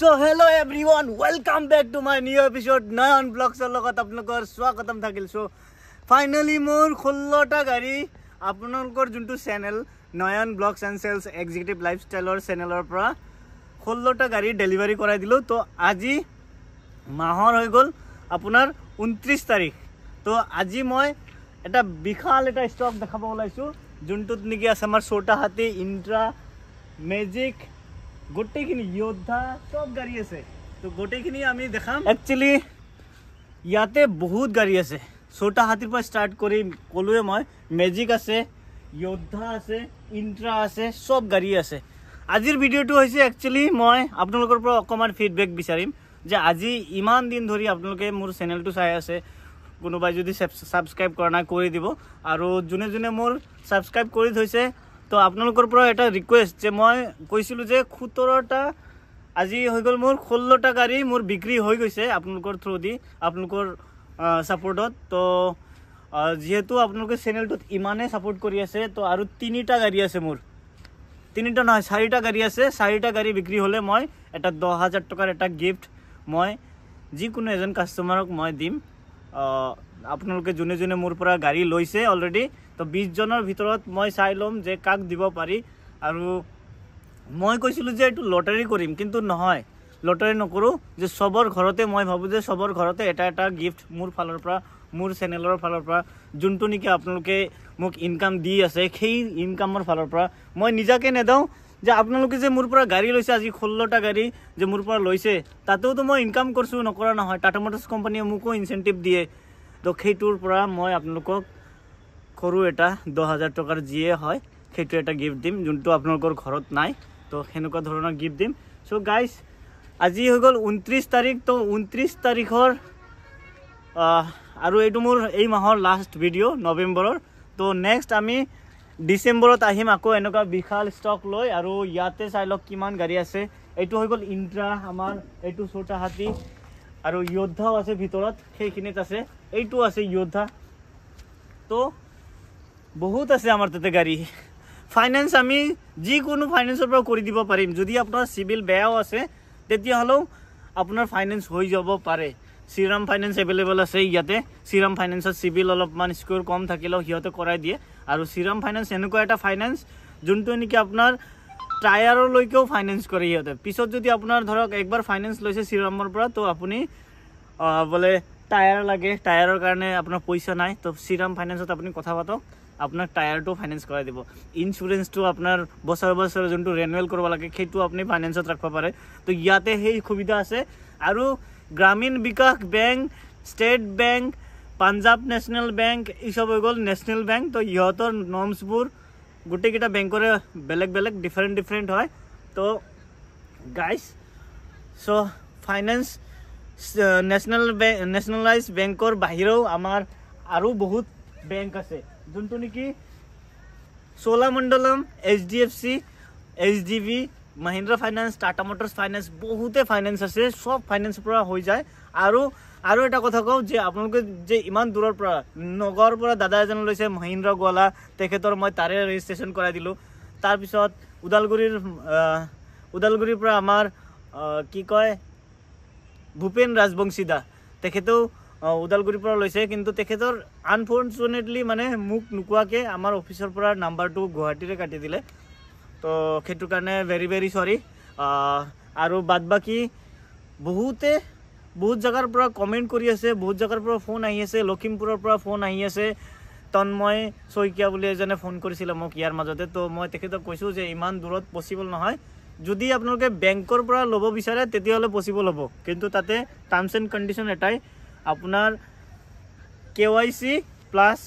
so' hello' everyone welcome back to my new episode Nayan ব্লগছৰ লগত আপোনালোকৰ স্বাগতম থাকিল চ' ফাইনেলি মোৰ ষোল্লটা গাড়ী আপোনালোকৰ যোনটো channel Nayan vlogs and sales executive life ষ্টাইলৰ চেনেলৰ পৰা ষোল্লটা গাড়ী ডেলিভাৰী কৰাই দিলোঁ ত' আজি মাহৰ হৈ গ'ল আপোনাৰ ঊনত্ৰিছ তাৰিখ ত' আজি মই এটা বিশাল এটা ষ্টক দেখাব ওলাইছোঁ যোনটোত নেকি আছে আমাৰ ছোটা হাতী ইণ্ট্ৰা মেজিক গোটেইখিনি যোদ্ধা চব গাড়ী আছে তো গোটেইখিনি আমি দেখাম একচুৱেলি ইয়াতে বহুত গাড়ী আছে ছটা হাতীৰ পৰা ষ্টাৰ্ট কৰি ক'লোৱে মই মেজিক আছে যোদ্ধা আছে ইণ্ট্ৰা আছে চব গাড়ী আছে আজিৰ ভিডিঅ'টো হৈছে একচুৱেলি মই আপোনালোকৰ পৰা অকণমান ফিডবেক বিচাৰিম যে আজি ইমান দিন ধৰি আপোনালোকে মোৰ চেনেলটো চাই আছে কোনোবাই যদি ছাবস্ক্ৰাইব কৰা নাই কৰি দিব আৰু যোনে যোনে মোৰ ছাবস্ক্ৰাইব কৰি থৈছে তো আপোনালোকৰ পৰা এটা ৰিকুৱেষ্ট যে মই কৈছিলোঁ যে সোতৰটা আজি হৈ গ'ল মোৰ ষোল্লটা গাড়ী মোৰ বিক্ৰী হৈ গৈছে আপোনালোকৰ থ্ৰুদি আপোনালোকৰ ছাপৰ্টত তো যিহেতু আপোনালোকে চেনেলটোত ইমানেই ছাপৰ্ট কৰি আছে তো আৰু তিনিটা গাড়ী আছে মোৰ তিনিটা নহয় চাৰিটা গাড়ী আছে চাৰিটা গাড়ী বিক্ৰী হ'লে মই এটা দহ হাজাৰ টকাৰ এটা গিফ্ট মই যিকোনো এজন কাষ্টমাৰক মই দিম আপোনালোকে যোনে যোনে মোৰ পৰা গাড়ী লৈছে অলৰেডি তো বিশজনেৰ ভিতৰ মানে চাই লম যে কাক দিব পাৰি আৰু মই কৈছিলোঁ যে এইটো লটাৰী কৰিম কিন্তু নহয় লটাৰী নকৰোঁ যে চবৰ ঘৰতে মই ভাবোঁ যে চবৰ ঘৰতে এটা এটা গিফ্ট মোৰ ফালৰ পৰা মোৰ চেনেলৰ ফালৰ পৰা যোনটো নেকি আপোনালোকে মোক ইনকাম দি আছে সেই ইনকামৰ ফালৰ পৰা মই নিজাকে নেদাওঁ যে আপোনালোকে যে মোৰ পৰা গাড়ী লৈছে আজি ষোল্লটা গাড়ী যে মোৰ পৰা লৈছে তাতেওতো মই ইনকাম কৰিছোঁ নকৰা নহয় টাটা মোটৰস কোম্পানীয়ে মোকো ইনচেণ্টিভ দিয়ে তো সেইটোৰ পৰা মই আপোনালোকক সৰু এটা দহ হাজাৰ টকাৰ যিয়ে হয় সেইটো এটা গিফ্ট দিম যোনটো আপোনালোকৰ ঘৰত নাই তো সেনেকুৱা ধৰণৰ গিফ্ট দিম চ' গাইজ আজি হৈ গ'ল ঊনত্ৰিছ তাৰিখ তো ঊনত্ৰিছ তাৰিখৰ আৰু এইটো মোৰ এই মাহৰ লাষ্ট ভিডিঅ' নৱেম্বৰৰ তো নেক্সট আমি ডিচেম্বৰত আহিম আকৌ এনেকুৱা বিশাল ষ্টক লৈ আৰু ইয়াতে চাই লওক কিমান গাড়ী আছে এইটো হৈ গ'ল ইন্দ্ৰা আমাৰ এইটো চোতা হাতী আৰু যোদ্ধাও আছে ভিতৰত সেইখিনিত আছে এইটো আছে যোদ্ধা তো বহুত আছে আমাৰ তাতে গাড়ী ফাইনেন্স আমি যিকোনো ফাইনেন্সৰ পৰা কৰি দিব পাৰিম যদি আপোনাৰ চিভিল বেয়াও আছে তেতিয়াহ'লেও আপোনাৰ ফাইনেন্স হৈ যাব পাৰে শ্ৰীৰাম ফাইনেন্স এভেইলেবল আছে ইয়াতে শ্ৰীৰাম ফাইনেন্সত চিভিল অলপমান স্ক'ৰ কম থাকিলেও সিহঁতে কৰাই দিয়ে আৰু শ্ৰীৰাম ফাইনেন্স এনেকুৱা এটা ফাইনেন্স যোনটো নেকি আপোনাৰ টায়াৰলৈকেও ফাইনেন্স কৰে সিহঁতে পিছত যদি আপোনাৰ ধৰক একবাৰ ফাইনেন্স লৈছে শ্ৰীৰামৰ পৰা ত' আপুনি বোলে টায়াৰ লাগে টায়াৰৰ কাৰণে আপোনাৰ পইচা নাই তো শ্ৰীৰাম ফাইনেন্সত আপুনি কথা পাতক আপোনাক টায়াৰটো ফাইনেন্স কৰাই দিব ইঞ্চুৰেঞ্চটো আপোনাৰ বছৰ বছৰ যোনটো ৰেনুৱেল কৰিব লাগে সেইটো আপুনি ফাইনেন্সত ৰাখিব পাৰে তো ইয়াতে সেই সুবিধা আছে আৰু Gramin Vikash bank State Bank Punjab National Bank এইচব হৈ গ'ল নেশ্যনেল বেংক তো ইহঁতৰ নৰ্মছবোৰ গোটেইকেইটা বেংকৰে বেলেগ বেলেগ ডিফাৰেণ্ট ডিফাৰেণ্ট হয় তো guys so' finance national bank nationalize বেংকৰ বাহিৰেও আমাৰ আৰু বহুত বেংক আছে যোনটো নেকি Cholamandalam H D F C H D B Mahindra finance Tata Motors finance বহুতে ফাইনেন্স আছে চব ফাইনেন্সৰ পৰা হৈ যায় আৰু আৰু এটা কথা কওঁ যে আপোনালোকে যে ইমান দূৰৰ পৰা নগাঁৱৰ পৰা দাদা এজন লৈছে মহিন্দ্ৰা গোৱালা তেখেতৰ মই তাৰে ৰেজিষ্ট্ৰেশ্যন কৰাই দিলোঁ তাৰপিছত ওদালগুৰিৰ ওদালগুৰিৰ পৰা আমাৰ কি কয় ভূপেন ৰাজবংশীদা তেখেতেও ওদালগুৰিৰ পৰা লৈছে কিন্তু তেখেতৰ আনফৰ্চুনেটলি মানে মোক নোকোৱাকৈ আমাৰ অফিচৰ পৰা নাম্বাৰটো গুৱাহাটীৰে কাটি দিলে তো সেইটো কাৰণে ভেৰি ভেৰি চৰি আৰু বাদ বাকী বহুতে বহুত জেগাৰ পৰা কমেণ্ট কৰি আছে বহুত জেগাৰ পৰা ফোন আহি আছে লখিমপুৰৰ পৰা ফোন আহি আছে তন্ময় শইকীয়া বুলি এজনে ফোন কৰিছিলে মোক ইয়াৰ মাজতে তো মই তেখেতক কৈছোঁ যে ইমান দূৰত পচিবল নহয় যদি আপোনালোকে বেংকৰ পৰা ল'ব বিচাৰে তেতিয়াহ'লে পচিবল হ'ব কিন্তু তাতে টাৰ্মছ এণ্ড কণ্ডিশ্যন এটাই আপোনাৰ কে ৱাই চি প্লাছ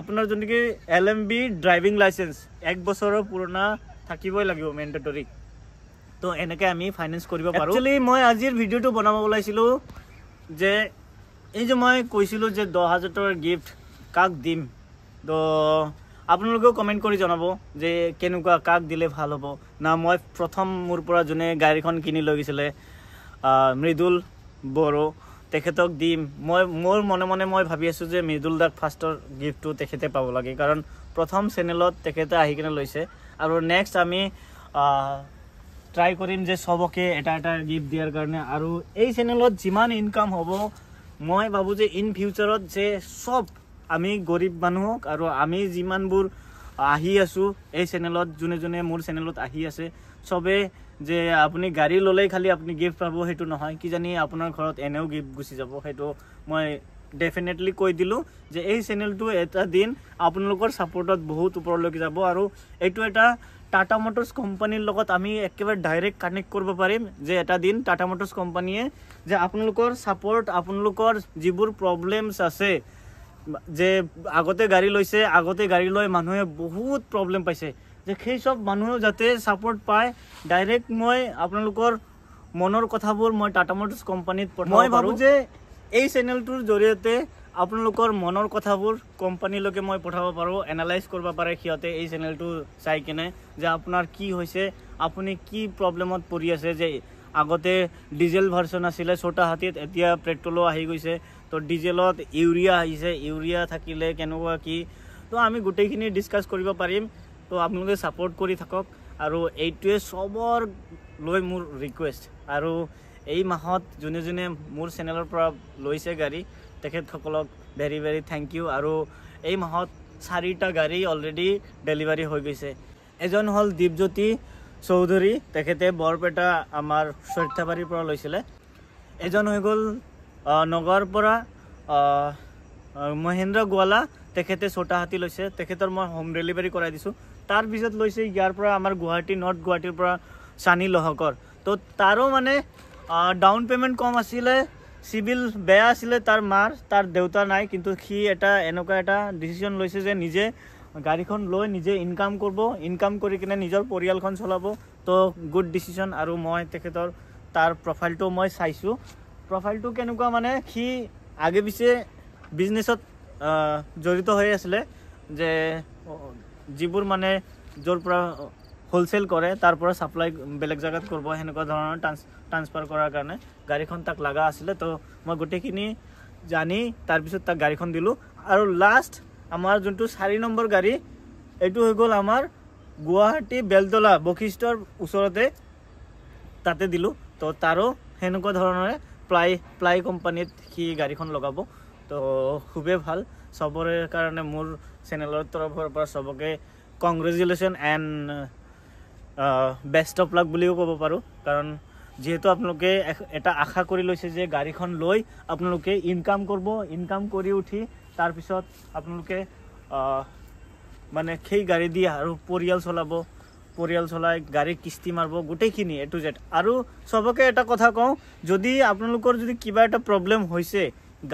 আপোনাৰ যোনটো L M V driving licence এক বছৰৰ পুৰণা থাকিবই লাগিব মেণ্ডেটৰী তো এনেকৈ আমি ফাইনেন্স কৰিব পাৰোঁ একচুৱেলি মই আজিৰ ভিডিঅ'টো বনাব ওলাইছিলোঁ যে এই যে মই কৈছিলোঁ যে দহ হাজাৰ টকাৰ গিফ্ট কাক দিম তো আপোনালোকেও কমেণ্ট কৰি জনাব যে কেনেকুৱা কাক দিলে ভাল হ'ব না মই প্ৰথম মোৰ পৰা যোনে গাড়ীখন কিনি লৈ গৈছিলে মৃদুল বড়ো তেখেতক দিম মই মোৰ মনে মনে মই ভাবি আছোঁ যে মৃদুল দাক ফাৰ্ষ্টৰ গিফ্টটো তেখেতে পাব লাগে কাৰণ প্ৰথম চেনেলত তেখেতে আহি কিনে লৈছে আৰু নেক্সট আমি ট্ৰাই কৰিম যে চবকে এটা এটা গিফ্ট দিয়াৰ কাৰণে আৰু এই চেনেলত যিমান ইনকাম হ'ব মই ভাবোঁ যে ইন ফিউচাৰত যে চব আমি গৰীব মানুহক আৰু আমি যিমানবোৰ আহি আছোঁ এই চেনেলত যোনে যোনে মোৰ চেনেলত আহি আছে চবেই যে আপুনি গাড়ী ল'লেই খালি আপুনি গিফ্ট পাব সেইটো নহয় কিজানি আপোনাৰ ঘৰত এনেও গিফ্ট গুচি যাব সেইটো মই ডেফিনেটলি কৈ দিলোঁ যে এই চেনেলটো এটা দিন আপোনালোকৰ ছাপৰ্টত বহুত ওপৰলৈকে যাব আৰু এইটো এটা টাটা মটৰ্চ কোম্পানীৰ লগত আমি একেবাৰে ডাইৰেক্ট কানেক্ট কৰিব পাৰিম যে এটা দিন টাটা মটৰ্চ কোম্পানীয়ে যে আপোনালোকৰ ছাপৰ্ট আপোনালোকৰ যিবোৰ প্ৰব্লেমছ আছে যে আগতে গাড়ী লৈছে আগতে গাড়ী লৈ মানুহে বহুত প্ৰব্লেম পাইছে যে সেই চব মানুহেও যাতে ছাপৰ্ট পায় ডাইৰেক্ট মই আপোনালোকৰ মনৰ কথাবোৰ মই টাটা মটৰ্ছ কোম্পানীত মই ভাবোঁ যে এই চেনেলটোৰ জৰিয়তে আপোনালোকৰ মনৰ কথাবোৰ কোম্পানীলৈকে মই পঠাব পাৰোঁ এনালাইজ কৰিব পাৰে সিহঁতে এই চেনেলটো চাই কিনে যে আপোনাৰ কি হৈছে আপুনি কি প্ৰব্লেমত পৰি আছে যে আগতে ডিজেল ভাৰ্চন আছিলে ছটা হাতীত এতিয়া পেট্ৰলো আহি গৈছে তো ডিজেলত ইউৰিয়া আহিছে ইউৰিয়া থাকিলে কেনেকুৱা কি তো আমি গোটেইখিনি ডিছকাছ কৰিব পাৰিম তো আপোনালোকে ছাপৰ্ট কৰি থাকক আৰু এইটোৱে চবৰ লৈ মোৰ ৰিকুৱেষ্ট আৰু এই মাহত যোনে যোনে মোৰ চেনেলৰ পৰা লৈছে গাড়ী তেখেতসকলক ভেৰি ভেৰি থেংক ইউ আৰু এই মাহত চাৰিটা গাড়ী অলৰেডি ডেলিভাৰী হৈ গৈছে এজন হ'ল দীপজ্যোতি চৌধুৰী তেখেতে বৰপেটা আমাৰ স্বৰ্থাবাৰীৰ পৰা লৈছিলে এজন হৈ গ'ল নগাঁৱৰ পৰা মহেন্দ্ৰ গোৱালা তেখেতে ছটা হাতী লৈছে তেখেতৰ মই হোম ডেলিভাৰী কৰাই দিছোঁ তাৰ পিছত লৈছে ইয়াৰ পৰা আমাৰ গুৱাহাটী নৰ্থ গুৱাহাটীৰ পৰা চানি লহকৰ তো তাৰো মানে ডাউন পে'মেণ্ট কম আছিলে চিভিল বেয়া আছিলে তাৰ মাৰ তাৰ দেউতা নাই কিন্তু সি এটা এনেকুৱা এটা ডিচিশ্যন লৈছে যে নিজে গাড়ীখন লৈ নিজে ইনকাম কৰিব ইনকাম কৰি কিনে নিজৰ পৰিয়ালখন চলাব তো গুড ডিচিশ্যন আৰু মই তেখেতৰ তাৰ প্ৰফাইলটো মই চাইছোঁ প্ৰফাইলটো কেনেকুৱা মানে সি আগে পিছে বিজনেছত জড়িত হৈ আছিলে যে যিবোৰ মানে য'ৰ পৰা হোলচেল কৰে তাৰ পৰা ছাপ্লাই বেলেগ জেগাত কৰিব সেনেকুৱা ধৰণৰ ট্ৰান্স ট্ৰান্সফাৰ কৰাৰ কাৰণে গাড়ীখন তাক লগা আছিলে তো মই গোটেইখিনি জানি তাৰপিছত তাক গাড়ীখন দিলোঁ আৰু লাষ্ট আমাৰ যোনটো চাৰি নম্বৰ গাড়ী এইটো হৈ গ'ল আমাৰ গুৱাহাটী বেলতলা বশিষ্ঠৰ ওচৰতে তাতে দিলোঁ তো তাৰো সেনেকুৱা ধৰণৰে প্লাই প্লাই কোম্পানীত সি গাড়ীখন লগাব তো খুবেই ভাল চবৰে কাৰণে মোৰ চেনেলৰ তৰফৰ পৰা চবকে congratulation and best of luck বুলিও ক'ব পাৰোঁ কাৰণ যিহেতু আপোনালোকে এটা আশা কৰি লৈছে যে গাড়ীখন লৈ আপোনালোকে ইনকাম কৰিব ইনকাম কৰি উঠি তাৰপিছত আপোনালোকে মানে সেই গাড়ী দি আৰু পৰিয়াল চলাব পৰিয়াল চলাই গাড়ী কিস্তি মাৰিব গোটেইখিনি এ টু জেড আৰু চবকে এটা কথা কওঁ যদি আপোনালোকৰ যদি কিবা এটা প্ৰব্লেম হৈছে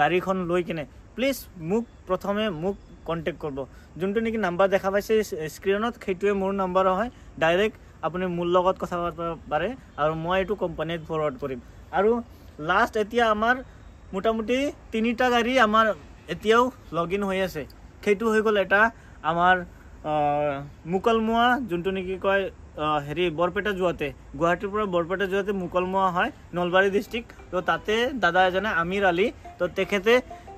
গাড়ীখন লৈ কিনে প্লিজ মোক প্ৰথমে মোক কণ্টেক্ট কৰিব যোনটো নেকি নাম্বাৰ দেখা পাইছে স্ক্ৰীণত সেইটোৱে মোৰ নাম্বাৰ হয় ডাইৰেক্ট আপুনি মোৰ লগত কথা পাতিব পাৰে আৰু মই এইটো কোম্পানীত ফৰৱাৰ্ড কৰিম আৰু লাষ্ট এতিয়া আমাৰ মোটামুটি তিনিটা গাড়ী আমাৰ এতিয়াও লগ ইন হৈ আছে সেইটো হৈ গ'ল এটা আমাৰ মুকলমুৱা যোনটো নেকি কয় হেৰি বৰপেটা যোৱাতে গুৱাহাটীৰ পৰা বৰপেটা যোৱাতে মুকলমুৱা হয় নলবাৰী ডিষ্ট্ৰিক্ট তো তাতে দাদা এজনে আমিৰ আলী তো তেখেতে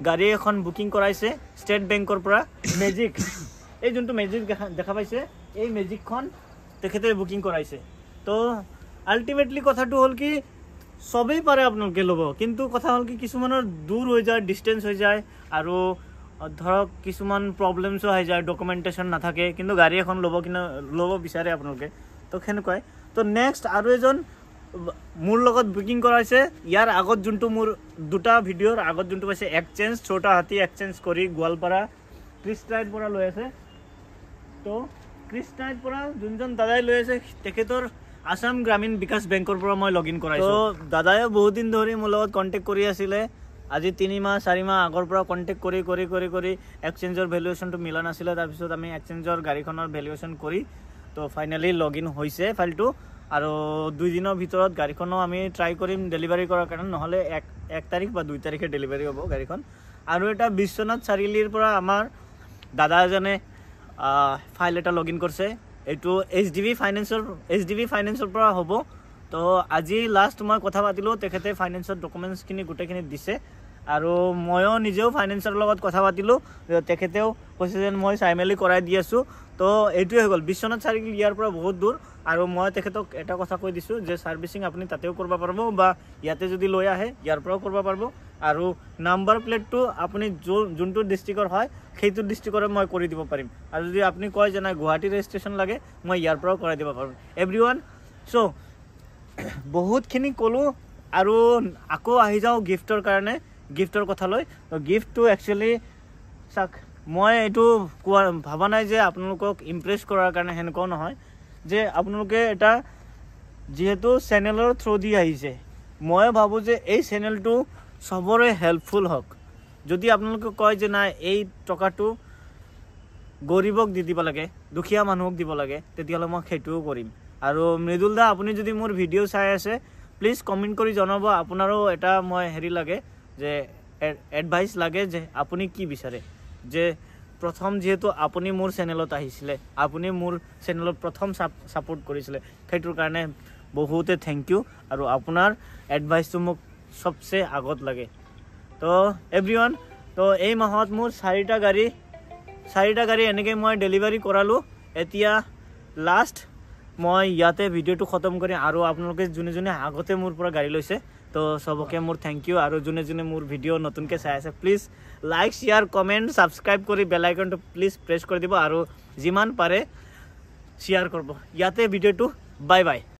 গাড়ী এখন বুকিং কৰাইছে ষ্টেট বেংকৰ পৰা মেজিক এই যোনটো মেজিক দেখা দেখা পাইছে এই মেজিকখন তেখেতে বুকিং কৰাইছে তো আল্টিমেটলি কথাটো হ'ল কি চবেই পাৰে আপোনালোকে ল'ব কিন্তু কথা হ'ল কি কিছুমানৰ দূৰ হৈ যায় ডিষ্টেঞ্চ হৈ যায় আৰু ধৰক কিছুমান প্ৰব্লেমছো আহি যায় ডকুমেণ্টেশ্যন নাথাকে কিন্তু গাড়ী এখন ল'ব কিন্তু ল'ব বিচাৰে আপোনালোকে তো সেনেকুৱাই তো নেক্সট আৰু এজন মোৰ লগত বুকিং কৰাইছে ইয়াৰ আগত যোনটো মোৰ দুটা ভিডিঅ'ৰ আগত যোনটো পাইছে এক্সেঞ্জ ছটা হাতী এক্সেঞ্জ কৰি গোৱালপাৰা ক্ৰিষ্টাইৰ পৰা লৈ আছে তো ক্ৰিষ্টাইৰ পৰা যোনজন দাদাই লৈ আছে তেখেতৰ আসাম গ্ৰামীণ বিকাশ বেংকৰ পৰা মই লগ ইন কৰাইছোঁ দাদায়ো বহুত দিন ধৰি মোৰ লগত কণ্টেক্ট কৰি আছিলে আজি তিনি মাহ চাৰি মাহ আগৰ পৰা কণ্টেক্ট কৰি কৰি কৰি কৰি এক্সেঞ্জৰ ভেলুয়েশ্যনটো মিলা নাছিলে তাৰপিছত আমি এক্সেঞ্জৰ গাড়ীখনৰ ভেলুয়েশ্যন কৰি তো ফাইনেলি লগ ইন হৈছে ফাইলটো আৰু দুই দিনৰ ভিতৰত গাড়ীখনো আমি ট্ৰাই কৰিম ডেলিভাৰী কৰাৰ কাৰণে নহ'লে এক এক তাৰিখ বা দুই তাৰিখে ডেলিভাৰী হ'ব গাড়ীখন আৰু এটা বিশ্বনাথ চাৰিআলিৰ পৰা আমাৰ দাদা এজনে ফাইল এটা লগ ইন কৰিছে এইটো এইচ ডি বি ফাইনেন্সৰ এইচ ডি বি ফাইনেন্সৰ পৰা হ'ব তো আজি লাষ্ট মই কথা পাতিলোঁ তেখেতে ফাইনেন্সৰ ডকুমেণ্টছখিনি গোটেইখিনি দিছে আৰু ময়ো নিজেও ফাইনেন্সৰ লগত কথা পাতিলোঁ তেখেতেও কৈছে যেন মই চাই মেলি কৰাই দি আছোঁ তো এইটোৱে হৈ গ'ল বিশ্বনাথ চাৰিআলি ইয়াৰ পৰা বহুত দূৰ আৰু মই তেখেতক এটা কথা কৈ দিছোঁ যে ছাৰ্ভিচিং আপুনি তাতেও কৰিব পাৰিব বা ইয়াতে যদি লৈ আহে ইয়াৰ পৰাও কৰিব পাৰিব আৰু নাম্বাৰ প্লেটটো আপুনি যোনটো ডিষ্ট্ৰিক্টৰ হয় সেইটো ডিষ্ট্ৰিক্টৰে মই কৰি দিব পাৰিম আৰু যদি আপুনি কয় যে নাই গুৱাহাটী ৰেজিষ্ট্ৰেশ্যন লাগে মই ইয়াৰ পৰাও কৰাই দিব পাৰোঁ এভৰি ওৱান চ' বহুতখিনি ক'লোঁ আৰু আকৌ আহি যাওঁ গিফ্টৰ কাৰণে গিফটৰ কথালৈ গিফ্টটো একচুৱেলি চাওক মই এইটো কোৱা ভবা নাই যে আপোনালোকক ইমপ্ৰেছ কৰাৰ কাৰণে সেনেকুৱাও নহয় যে আপোনালোকে এটা যিহেতু চেনেলৰ থ্ৰু দি আহিছে মই ভাবোঁ যে এই চেনেলটো চবৰে হেল্পফুল হওক যদি আপোনালোকে কয় যে নাই এই টকাটো গৰীবক দি দিব লাগে দুখীয়া মানুহক দিব লাগে তেতিয়াহ'লে মই সেইটোও কৰিম আৰু মৃদুল দা আপুনি যদি মোৰ ভিডিঅ' চাই আছে প্লিজ কমেণ্ট কৰি জনাব আপোনাৰো এটা মই হেৰি লাগে যে এডভাইচ লাগে যে আপুনি কি বিচাৰে যে প্ৰথম যিহেতু আপুনি মোৰ চেনেলত আহিছিলে আপুনি মোৰ চেনেলত প্ৰথম ছাপোৰ্ট কৰিছিলে সেইটোৰ কাৰণে বহুতে থেংক ইউ আৰু আপোনাৰ এডভাইচটো মোক চবচে আগত লাগে তো এভৰি ওৱান তো এই মাহত মোৰ চাৰিটা গাড়ী চাৰিটা গাড়ী এনেকৈ মই ডেলিভাৰী কৰালোঁ এতিয়া লাষ্ট মই ইয়াতে ভিডিঅ'টো খতম কৰিম আৰু আপোনালোকে যোনে যোনে আগতে মোৰ পৰা গাড়ী লৈছে তো সবকে মোর থ্যাংক ইউ আর যোনে যোনে মোর ভিডিও নতুনকে চাই আছে please like share comment subscribe করে বেল আইকনটো প্লিজ প্রেস করে দিব আর যিমান পারে শেয়ার করব ইয়াতে ভিডিওটো বাই বাই